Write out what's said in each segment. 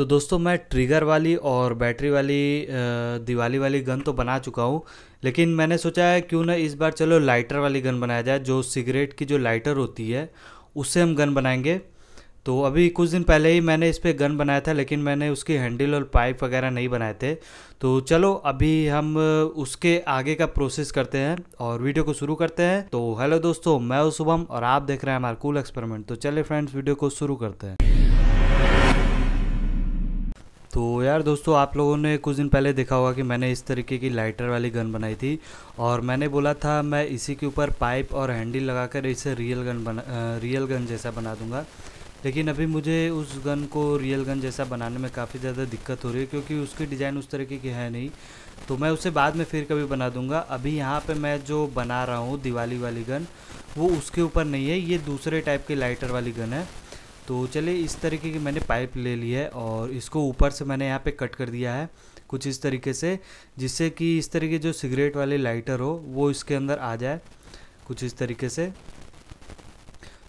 तो दोस्तों मैं ट्रिगर वाली और बैटरी वाली दिवाली वाली गन तो बना चुका हूँ लेकिन मैंने सोचा है क्यों ना इस बार चलो लाइटर वाली गन बनाया जाए जो सिगरेट की जो लाइटर होती है उससे हम गन बनाएंगे तो अभी कुछ दिन पहले ही मैंने इस पर गन बनाया था लेकिन मैंने उसकी हैंडल और पाइप वगैरह नहीं बनाए थे तो चलो अभी हम उसके आगे का प्रोसेस करते हैं और वीडियो को शुरू करते हैं तो हेलो दोस्तों मैं हूँ शुभम और आप देख रहे हैं हमारा कूल एक्सपेरिमेंट तो चले फ्रेंड्स वीडियो को शुरू करते हैं तो यार दोस्तों आप लोगों ने कुछ दिन पहले देखा होगा कि मैंने इस तरीके की लाइटर वाली गन बनाई थी और मैंने बोला था मैं इसी के ऊपर पाइप और हैंडल लगाकर इसे रियल गन बना रियल गन जैसा बना दूंगा लेकिन अभी मुझे उस गन को रियल गन जैसा बनाने में काफ़ी ज़्यादा दिक्कत हो रही है क्योंकि उसकी डिज़ाइन उस तरीके की है नहीं तो मैं उसे बाद में फिर कभी बना दूंगा अभी यहाँ पे मैं जो बना रहा हूँ दिवाली वाली गन वो उसके ऊपर नहीं है ये दूसरे टाइप की लाइटर वाली गन है तो चलिए इस तरीके की मैंने पाइप ले ली है और इसको ऊपर से मैंने यहाँ पे कट कर दिया है कुछ इस तरीके से जिससे कि इस तरीके जो सिगरेट वाले लाइटर हो वो इसके अंदर आ जाए कुछ इस तरीके से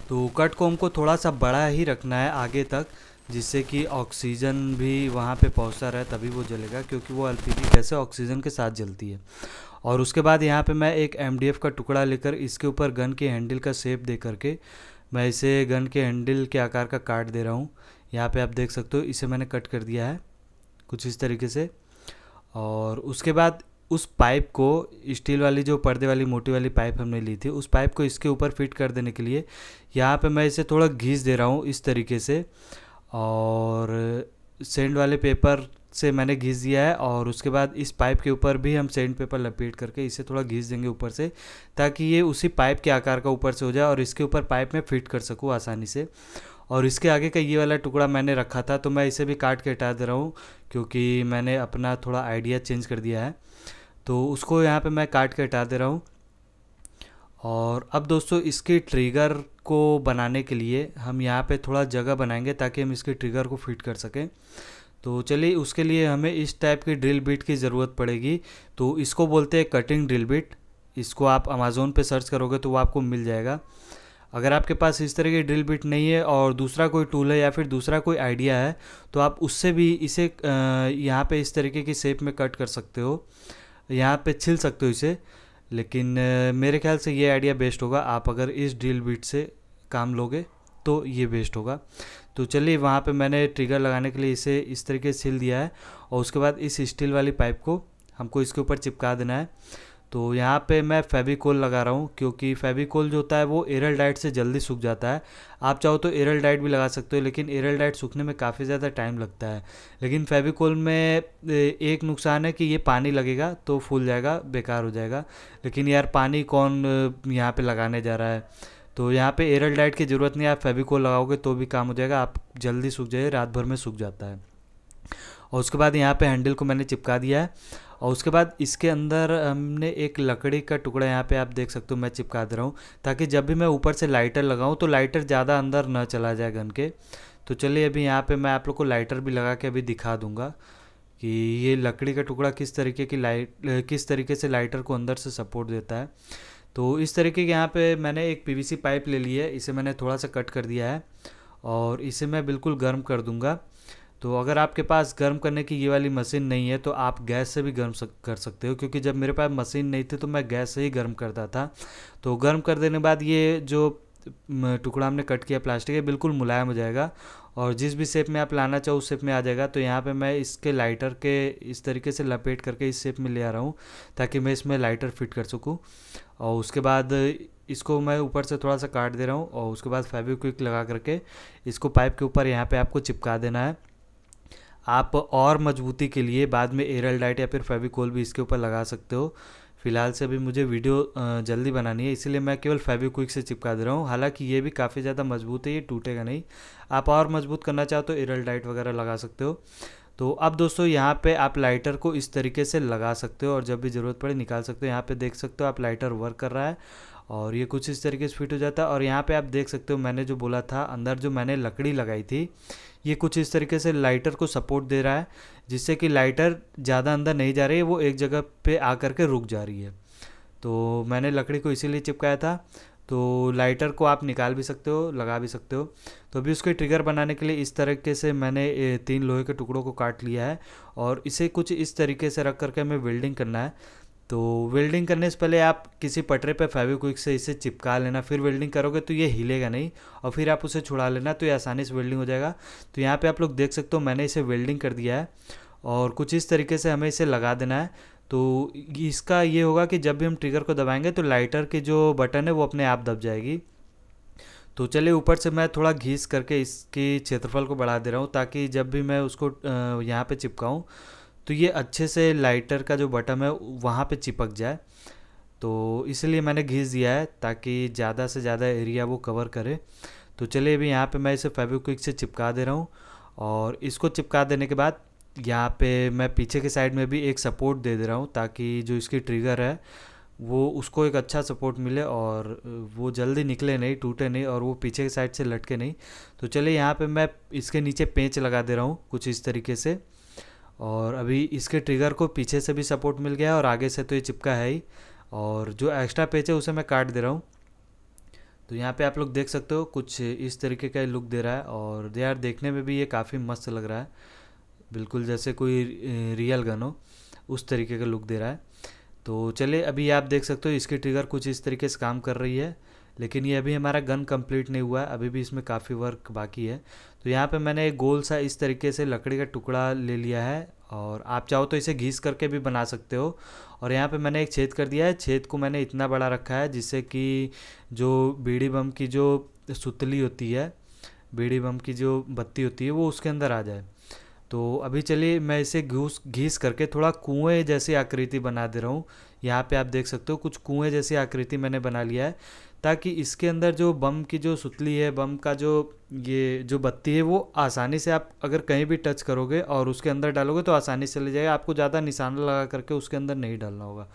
तो कट कोम को थोड़ा सा बड़ा ही रखना है आगे तक जिससे कि ऑक्सीजन भी वहाँ पे पहुँचता रहे तभी वो जलेगा क्योंकि वो एलपीजी कैसे ऑक्सीजन के साथ जलती है और उसके बाद यहाँ पे मैं एक एमडीएफ का टुकड़ा लेकर इसके ऊपर गन के हैंडल का शेप दे करके मैं इसे गन के हैंडल के आकार का काट दे रहा हूँ यहाँ पे आप देख सकते हो इसे मैंने कट कर दिया है कुछ इस तरीके से और उसके बाद उस पाइप को स्टील वाली जो पर्दे वाली मोटी वाली पाइप हमने ली थी उस पाइप को इसके ऊपर फिट कर देने के लिए यहाँ पे मैं इसे थोड़ा घीस दे रहा हूँ इस तरीके से और सेंड वाले पेपर से मैंने घिस दिया है और उसके बाद इस पाइप के ऊपर भी हम सेंड पेपर लपेट करके इसे थोड़ा घिस देंगे ऊपर से ताकि ये उसी पाइप के आकार का ऊपर से हो जाए और इसके ऊपर पाइप में फिट कर सकूँ आसानी से और इसके आगे का ये वाला टुकड़ा मैंने रखा था तो मैं इसे भी काट के हटा दे रहा हूँ क्योंकि मैंने अपना थोड़ा आइडिया चेंज कर दिया है तो उसको यहाँ पे मैं काट के हटा दे रहा हूँ और अब दोस्तों इसके ट्रिगर को बनाने के लिए हम यहाँ पे थोड़ा जगह बनाएंगे ताकि हम इसके ट्रिगर को फिट कर सकें तो चलिए उसके लिए हमें इस टाइप की ड्रिल बीट की ज़रूरत पड़ेगी तो इसको बोलते हैं कटिंग ड्रिल बीट इसको आप अमेज़ोन पे सर्च करोगे तो वो आपको मिल जाएगा अगर आपके पास इस तरह की ड्रिल बिट नहीं है और दूसरा कोई टूल है या फिर दूसरा कोई आइडिया है तो आप उससे भी इसे यहाँ पे इस तरीके की शेप में कट कर सकते हो यहाँ पे छिल सकते हो इसे लेकिन मेरे ख्याल से ये आइडिया बेस्ट होगा आप अगर इस ड्रिल बिट से काम लोगे तो ये बेस्ट होगा तो चलिए वहाँ पे मैंने ट्रिगर लगाने के लिए इसे इस तरीके से सिल दिया है और उसके बाद इस स्टील वाली पाइप को हमको इसके ऊपर चिपका देना है तो यहाँ पे मैं फेविकोल लगा रहा हूँ क्योंकि फेविकोल जो होता है वो एरल डाइट से जल्दी सूख जाता है आप चाहो तो एरल डाइट भी लगा सकते हो लेकिन एरल डाइट सूखने में काफ़ी ज़्यादा टाइम लगता है लेकिन फेविकोल में एक नुकसान है कि ये पानी लगेगा तो फूल जाएगा बेकार हो जाएगा लेकिन यार पानी कौन यहाँ पर लगाने जा रहा है तो यहाँ पे एरल डाइट की ज़रूरत नहीं आप फेविकोल लगाओगे तो भी काम हो जाएगा आप जल्दी सूख जाइए रात भर में सूख जाता है और उसके बाद यहाँ पे हैंडल को मैंने चिपका दिया है और उसके बाद इसके अंदर हमने एक लकड़ी का टुकड़ा यहाँ पे आप देख सकते हो मैं चिपका दे रहा हूँ ताकि जब भी मैं ऊपर से लाइटर लगाऊँ तो लाइटर ज़्यादा अंदर न चला जाए गन के तो चलिए अभी यहाँ पर मैं आप लोग को लाइटर भी लगा के अभी दिखा दूँगा कि ये लकड़ी का टुकड़ा किस तरीके की लाइट किस तरीके से लाइटर को अंदर से सपोर्ट देता है तो इस तरीके के यहाँ पे मैंने एक पीवीसी पाइप ले ली है इसे मैंने थोड़ा सा कट कर दिया है और इसे मैं बिल्कुल गर्म कर दूँगा तो अगर आपके पास गर्म करने की ये वाली मशीन नहीं है तो आप गैस से भी गर्म सक, कर सकते हो क्योंकि जब मेरे पास मशीन नहीं थी तो मैं गैस से ही गर्म करता था तो गर्म कर देने बाद ये जो टुकड़ा हमने कट किया प्लास्टिक है बिल्कुल मुलायम हो जाएगा और जिस भी शेप में आप लाना चाहो उस शेप में आ जाएगा तो यहाँ पे मैं इसके लाइटर के इस तरीके से लपेट करके इस शेप में ले आ रहा हूँ ताकि मैं इसमें लाइटर फिट कर सकूँ और उसके बाद इसको मैं ऊपर से थोड़ा सा काट दे रहा हूँ और उसके बाद क्विक लगा करके इसको पाइप के ऊपर यहाँ पे आपको चिपका देना है आप और मजबूती के लिए बाद में एरल डाइट या फिर फेविकोल भी इसके ऊपर लगा सकते हो फिलहाल से अभी मुझे वीडियो जल्दी बनानी है इसीलिए मैं केवल क्विक से चिपका दे रहा हूँ हालांकि ये भी काफ़ी ज़्यादा मजबूत है ये टूटेगा नहीं आप और मजबूत करना चाहो तो एरल डाइट वगैरह लगा सकते हो तो अब दोस्तों यहाँ पे आप लाइटर को इस तरीके से लगा सकते हो और जब भी ज़रूरत पड़े निकाल सकते हो यहाँ पे देख सकते हो आप लाइटर वर्क कर रहा है और ये कुछ इस तरीके से फिट हो जाता है और यहाँ पे आप देख सकते हो मैंने जो बोला था अंदर जो मैंने लकड़ी लगाई थी ये कुछ इस तरीके से लाइटर को सपोर्ट दे रहा है जिससे कि लाइटर ज़्यादा अंदर नहीं जा रही है वो एक जगह पर आ करके रुक जा रही है तो मैंने लकड़ी को इसीलिए चिपकाया था तो लाइटर को आप निकाल भी सकते हो लगा भी सकते हो तो अभी उसके ट्रिगर बनाने के लिए इस तरीके से मैंने तीन लोहे के टुकड़ों को काट लिया है और इसे कुछ इस तरीके से रख करके हमें वेल्डिंग करना है तो वेल्डिंग करने से पहले आप किसी पटरे पर क्विक से इसे चिपका लेना फिर वेल्डिंग करोगे तो ये हिलेगा नहीं और फिर आप उसे छुड़ा लेना तो ये आसानी से वेल्डिंग हो जाएगा तो यहाँ पर आप लोग देख सकते हो मैंने इसे वेल्डिंग कर दिया है और कुछ इस तरीके से हमें इसे लगा देना है तो इसका ये होगा कि जब भी हम ट्रिगर को दबाएंगे तो लाइटर के जो बटन है वो अपने आप दब जाएगी तो चलिए ऊपर से मैं थोड़ा घीस करके इसकी क्षेत्रफल को बढ़ा दे रहा हूँ ताकि जब भी मैं उसको यहाँ पे चिपकाऊँ तो ये अच्छे से लाइटर का जो बटन है वहाँ पे चिपक जाए तो इसलिए मैंने घीस दिया है ताकि ज़्यादा से ज़्यादा एरिया वो कवर करे तो चलिए अभी यहाँ पर मैं इसे फेबिक्विक से चिपका दे रहा हूँ और इसको चिपका देने के बाद यहाँ पे मैं पीछे के साइड में भी एक सपोर्ट दे दे रहा हूँ ताकि जो इसकी ट्रिगर है वो उसको एक अच्छा सपोर्ट मिले और वो जल्दी निकले नहीं टूटे नहीं और वो पीछे के साइड से लटके नहीं तो चलिए यहाँ पे मैं इसके नीचे पेंच लगा दे रहा हूँ कुछ इस तरीके से और अभी इसके ट्रिगर को पीछे से भी सपोर्ट मिल गया और आगे से तो ये चिपका है ही और जो एक्स्ट्रा पेच है उसे मैं काट दे रहा हूँ तो यहाँ पे आप लोग देख सकते हो कुछ इस तरीके का लुक दे रहा है और यार देखने में भी ये काफ़ी मस्त लग रहा है बिल्कुल जैसे कोई रियल गन हो उस तरीके का लुक दे रहा है तो चलिए अभी आप देख सकते हो इसकी ट्रिगर कुछ इस तरीके से काम कर रही है लेकिन ये अभी हमारा गन कंप्लीट नहीं हुआ है अभी भी इसमें काफ़ी वर्क बाकी है तो यहाँ पे मैंने एक गोल सा इस तरीके से लकड़ी का टुकड़ा ले लिया है और आप चाहो तो इसे घीस करके भी बना सकते हो और यहाँ पे मैंने एक छेद कर दिया है छेद को मैंने इतना बड़ा रखा है जिससे कि जो बीड़ी बम की जो सुतली होती है बीड़ी बम की जो बत्ती होती है वो उसके अंदर आ जाए तो अभी चलिए मैं इसे घूस घीस करके थोड़ा कुएं जैसी आकृति बना दे रहा हूँ यहाँ पे आप देख सकते हो कुछ कुएं जैसी आकृति मैंने बना लिया है ताकि इसके अंदर जो बम की जो सुतली है बम का जो ये जो बत्ती है वो आसानी से आप अगर कहीं भी टच करोगे और उसके अंदर डालोगे तो आसानी से ले जाएगा आपको ज़्यादा निशाना लगा करके उसके अंदर नहीं डालना होगा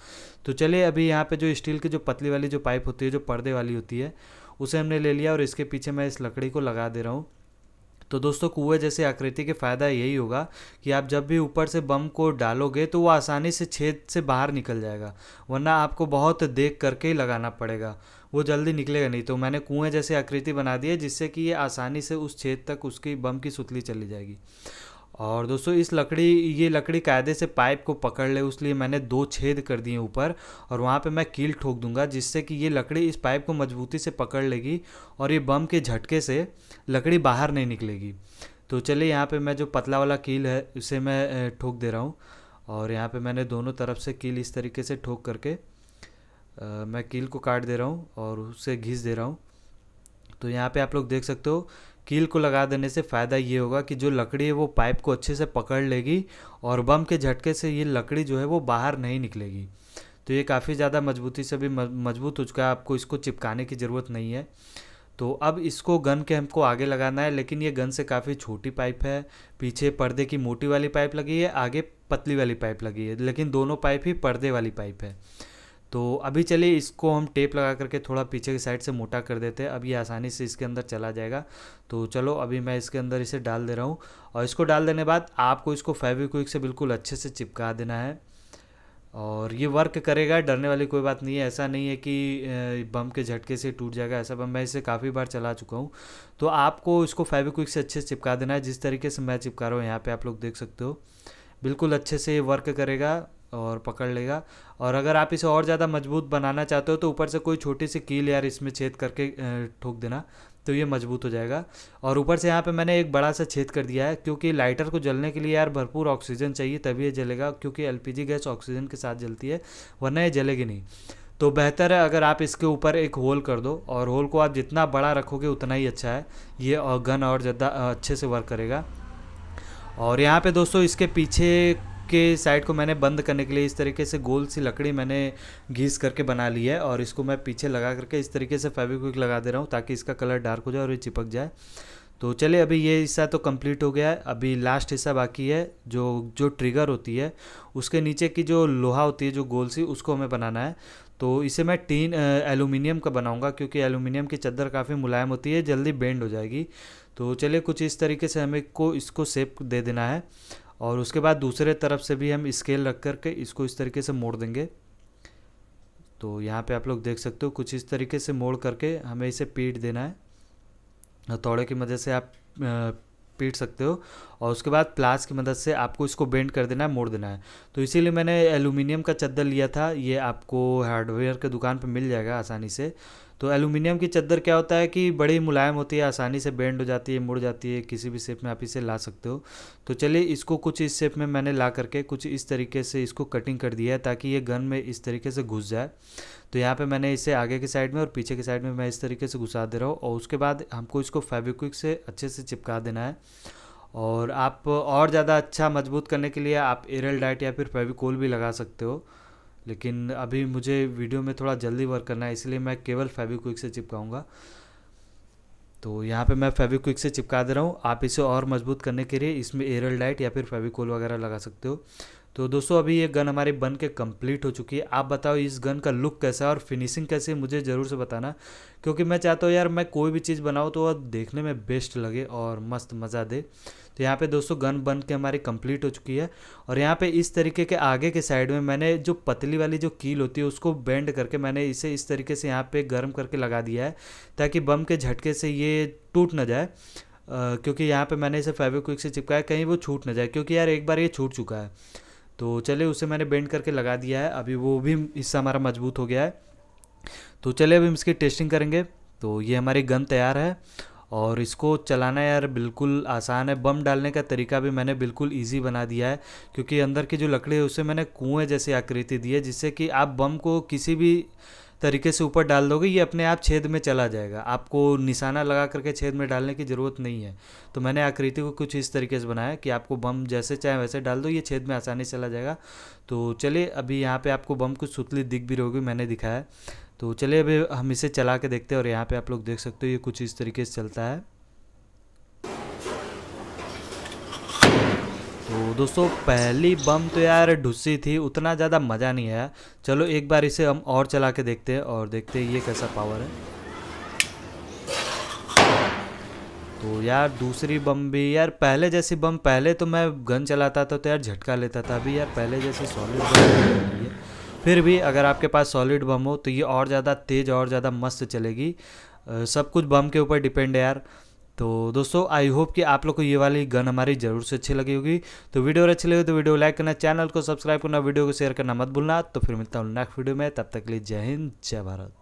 तो चलिए अभी यहाँ पर जो स्टील की जो पतली वाली जो पाइप होती है जो पर्दे वाली होती है उसे हमने ले लिया और इसके पीछे मैं इस लकड़ी को लगा दे रहा हूँ तो दोस्तों कुएं जैसे आकृति के फ़ायदा यही होगा कि आप जब भी ऊपर से बम को डालोगे तो वो आसानी से छेद से बाहर निकल जाएगा वरना आपको बहुत देख करके ही लगाना पड़ेगा वो जल्दी निकलेगा नहीं तो मैंने कुएं जैसे आकृति बना दी है जिससे कि ये आसानी से उस छेद तक उसकी बम की सुतली चली जाएगी और दोस्तों इस लकड़ी ये लकड़ी कायदे से पाइप को पकड़ ले उसलिए मैंने दो छेद कर दिए ऊपर और वहाँ पे मैं कील ठोक दूंगा जिससे कि ये लकड़ी इस पाइप को मजबूती से पकड़ लेगी और ये बम के झटके से लकड़ी बाहर नहीं निकलेगी तो चलिए यहाँ पे मैं जो पतला वाला कील है उसे मैं ठोक दे रहा हूँ और यहाँ पर मैंने दोनों तरफ से कील इस तरीके से ठोक करके आ, मैं कील को काट दे रहा हूँ और उसे घिस दे रहा हूँ तो यहाँ पर आप लोग देख सकते हो कील को लगा देने से फ़ायदा ये होगा कि जो लकड़ी है वो पाइप को अच्छे से पकड़ लेगी और बम के झटके से ये लकड़ी जो है वो बाहर नहीं निकलेगी तो ये काफ़ी ज़्यादा मजबूती से भी मजबूत हो चुका है आपको इसको चिपकाने की ज़रूरत नहीं है तो अब इसको गन के हमको आगे लगाना है लेकिन ये गन से काफ़ी छोटी पाइप है पीछे पर्दे की मोटी वाली पाइप लगी है आगे पतली वाली पाइप लगी है लेकिन दोनों पाइप ही पर्दे वाली पाइप है तो अभी चलिए इसको हम टेप लगा करके थोड़ा पीछे की साइड से मोटा कर देते हैं अब ये आसानी से इसके अंदर चला जाएगा तो चलो अभी मैं इसके अंदर इसे डाल दे रहा हूँ और इसको डाल देने बाद आपको इसको फेविक्विक से बिल्कुल अच्छे से चिपका देना है और ये वर्क करेगा डरने वाली कोई बात नहीं है ऐसा नहीं है कि बम के झटके से टूट जाएगा ऐसा बम मैं इसे काफ़ी बार चला चुका हूँ तो आपको इसको फेविक्विक से अच्छे से चिपका देना है जिस तरीके से मैं चिपका रहा हूँ यहाँ पर आप लोग देख सकते हो बिल्कुल अच्छे से ये वर्क करेगा और पकड़ लेगा और अगर आप इसे और ज़्यादा मजबूत बनाना चाहते हो तो ऊपर से कोई छोटी सी कील यार इसमें छेद करके ठोक देना तो ये मजबूत हो जाएगा और ऊपर से यहाँ पे मैंने एक बड़ा सा छेद कर दिया है क्योंकि लाइटर को जलने के लिए यार भरपूर ऑक्सीजन चाहिए तभी ये जलेगा क्योंकि एल गैस ऑक्सीजन के साथ जलती है वरना ये जलेगी नहीं तो बेहतर है अगर आप इसके ऊपर एक होल कर दो और होल को आप जितना बड़ा रखोगे उतना ही अच्छा है ये गन और ज़्यादा अच्छे से वर्क करेगा और यहाँ पे दोस्तों इसके पीछे के साइड को मैंने बंद करने के लिए इस तरीके से गोल सी लकड़ी मैंने घीस करके बना ली है और इसको मैं पीछे लगा करके इस तरीके से फेविक्विक लगा दे रहा हूँ ताकि इसका कलर डार्क हो जाए और ये चिपक जाए तो चलिए अभी ये हिस्सा तो कंप्लीट हो गया है अभी लास्ट हिस्सा बाकी है जो जो ट्रिगर होती है उसके नीचे की जो लोहा होती है जो गोल सी उसको हमें बनाना है तो इसे मैं टीन एलुमिनियम का बनाऊंगा क्योंकि एलुमिनियम की चद्दर काफ़ी मुलायम होती है जल्दी बेंड हो जाएगी तो चलिए कुछ इस तरीके से हमें को इसको सेप दे देना है और उसके बाद दूसरे तरफ से भी हम स्केल रख करके इसको इस तरीके से मोड़ देंगे तो यहाँ पे आप लोग देख सकते हो कुछ इस तरीके से मोड़ करके हमें इसे पीट देना है हथौड़े की मदद से आप पीट सकते हो और उसके बाद प्लास की मदद से आपको इसको बेंड कर देना है मोड़ देना है तो इसीलिए मैंने एलुमिनियम का चद्दर लिया था ये आपको हार्डवेयर के दुकान पर मिल जाएगा आसानी से तो एलुमिनियम की चद्दर क्या होता है कि बड़ी मुलायम होती है आसानी से बेंड हो जाती है मुड़ जाती है किसी भी शेप में आप इसे ला सकते हो तो चलिए इसको कुछ इस शेप में मैंने ला करके कुछ इस तरीके से इसको कटिंग कर दिया है ताकि ये गन में इस तरीके से घुस जाए तो यहाँ पे मैंने इसे आगे के साइड में और पीछे के साइड में मैं इस तरीके से घुसा दे रहा हूँ और उसके बाद हमको इसको फेविक्विक से अच्छे से चिपका देना है और आप और ज़्यादा अच्छा मजबूत करने के लिए आप एरल डाइट या फिर फेविकोल भी लगा सकते हो लेकिन अभी मुझे वीडियो में थोड़ा जल्दी वर्क करना है इसलिए मैं केवल फेविक्विक से चिपकाऊंगा तो यहाँ पे मैं फेविक्विक से चिपका दे रहा हूँ आप इसे और मजबूत करने के लिए इसमें एरल डाइट या फिर फेविकोल वगैरह लगा सकते हो तो दोस्तों अभी ये गन हमारी बन के कम्प्लीट हो चुकी है आप बताओ इस गन का लुक कैसा है और फिनिशिंग कैसे मुझे ज़रूर से बताना क्योंकि मैं चाहता हूँ यार मैं कोई भी चीज़ बनाऊँ तो वह देखने में बेस्ट लगे और मस्त मज़ा दे तो यहाँ पे दोस्तों गन बन के हमारी कंप्लीट हो चुकी है और यहाँ पे इस तरीके के आगे के साइड में मैंने जो पतली वाली जो कील होती है उसको बेंड करके मैंने इसे इस तरीके से यहाँ पे गर्म करके लगा दिया है ताकि बम के झटके से ये टूट ना जाए आ, क्योंकि यहाँ पे मैंने इसे फेविक्विक से चिपकाया कहीं वो छूट ना जाए क्योंकि यार एक बार ये छूट चुका है तो चलिए उसे मैंने बेंड करके लगा दिया है अभी वो भी हिस्सा हमारा मजबूत हो गया है तो चलिए अभी हम इसकी टेस्टिंग करेंगे तो ये हमारी गन तैयार है और इसको चलाना यार बिल्कुल आसान है बम डालने का तरीका भी मैंने बिल्कुल ईजी बना दिया है क्योंकि अंदर की जो लकड़ी है उसे मैंने कुएँ जैसी आकृति दी है जिससे कि आप बम को किसी भी तरीके से ऊपर डाल दोगे ये अपने आप छेद में चला जाएगा आपको निशाना लगा करके छेद में डालने की ज़रूरत नहीं है तो मैंने आकृति को कुछ इस तरीके से बनाया कि आपको बम जैसे चाहे वैसे डाल दो ये छेद में आसानी से चला जाएगा तो चलिए अभी यहाँ पे आपको बम कुछ सुतली दिख भी रहोगी मैंने दिखाया तो चलिए अभी हम इसे चला के देखते हैं और यहाँ पे आप लोग देख सकते हो ये कुछ इस तरीके से चलता है तो दोस्तों पहली बम तो यार ढुस्सी थी उतना ज़्यादा मज़ा नहीं आया चलो एक बार इसे हम और चला के देखते हैं और देखते हैं ये कैसा पावर है तो यार दूसरी बम भी यार पहले जैसी बम पहले तो मैं गन चलाता था तो यार झटका लेता था अभी यार पहले जैसे सॉलिड बम फिर भी अगर आपके पास सॉलिड बम हो तो ये और ज़्यादा तेज़ और ज़्यादा मस्त चलेगी सब कुछ बम के ऊपर डिपेंड है यार तो दोस्तों आई होप कि आप लोग को ये वाली गन हमारी जरूर से अच्छी लगी होगी तो वीडियो अगर अच्छी लगी तो वीडियो लाइक करना चैनल को सब्सक्राइब करना वीडियो को शेयर करना मत भूलना तो फिर मिलता हूँ नेक्स्ट वीडियो में तब तक के लिए जय हिंद जय भारत